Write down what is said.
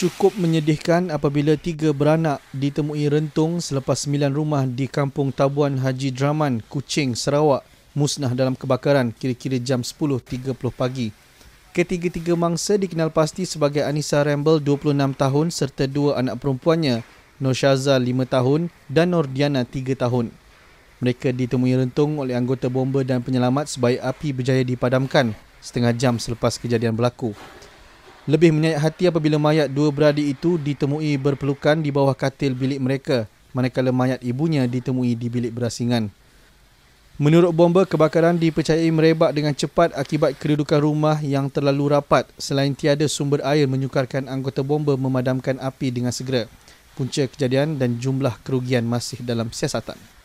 cukup menyedihkan apabila tiga beranak ditemui rentung selepas sembilan rumah di Kampung Tabuan Haji Draman, Kuching, Sarawak musnah dalam kebakaran kira-kira jam 10.30 pagi. Ketiga-tiga mangsa dikenal pasti sebagai Anissa Rambel, 26 tahun serta dua anak perempuannya, Noshaza, 5 tahun dan Nordiana, 3 tahun. Mereka ditemui rentung oleh anggota bomba dan penyelamat sebaik api berjaya dipadamkan setengah jam selepas kejadian berlaku. Lebih menyayat hati apabila mayat dua beradik itu ditemui berpelukan di bawah katil bilik mereka, manakala mayat ibunya ditemui di bilik berasingan. Menurut bomba, kebakaran dipercayai merebak dengan cepat akibat kedudukan rumah yang terlalu rapat selain tiada sumber air menyukarkan anggota bomba memadamkan api dengan segera. Punca kejadian dan jumlah kerugian masih dalam siasatan.